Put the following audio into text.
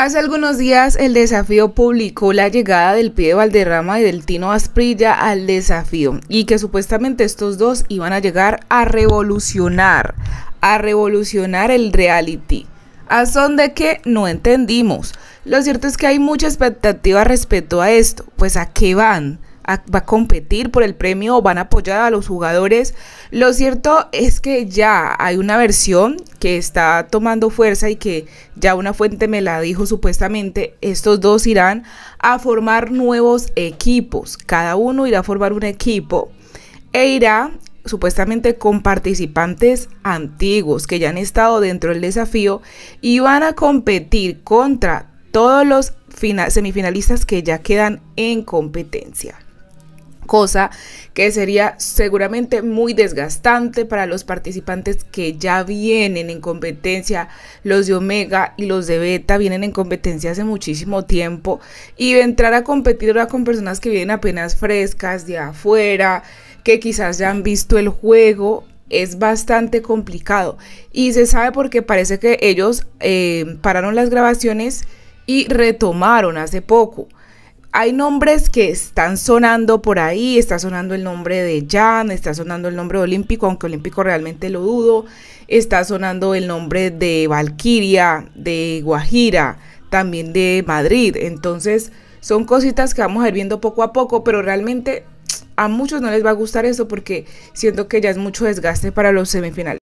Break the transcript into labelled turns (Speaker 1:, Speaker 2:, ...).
Speaker 1: Hace algunos días el desafío publicó la llegada del pie de Valderrama y del Tino Asprilla al desafío y que supuestamente estos dos iban a llegar a revolucionar, a revolucionar el reality. ¿A son de que no entendimos? Lo cierto es que hay mucha expectativa respecto a esto, pues a qué van va a competir por el premio o van a apoyar a los jugadores. Lo cierto es que ya hay una versión que está tomando fuerza y que ya una fuente me la dijo supuestamente, estos dos irán a formar nuevos equipos. Cada uno irá a formar un equipo e irá supuestamente con participantes antiguos que ya han estado dentro del desafío y van a competir contra todos los semifinalistas que ya quedan en competencia cosa que sería seguramente muy desgastante para los participantes que ya vienen en competencia. Los de Omega y los de Beta vienen en competencia hace muchísimo tiempo y entrar a competir con personas que vienen apenas frescas de afuera, que quizás ya han visto el juego, es bastante complicado. Y se sabe porque parece que ellos eh, pararon las grabaciones y retomaron hace poco hay nombres que están sonando por ahí, está sonando el nombre de Jan, está sonando el nombre de Olímpico, aunque Olímpico realmente lo dudo, está sonando el nombre de Valkyria, de Guajira, también de Madrid. Entonces, son cositas que vamos a ir viendo poco a poco, pero realmente a muchos no les va a gustar eso porque siento que ya es mucho desgaste para los semifinales.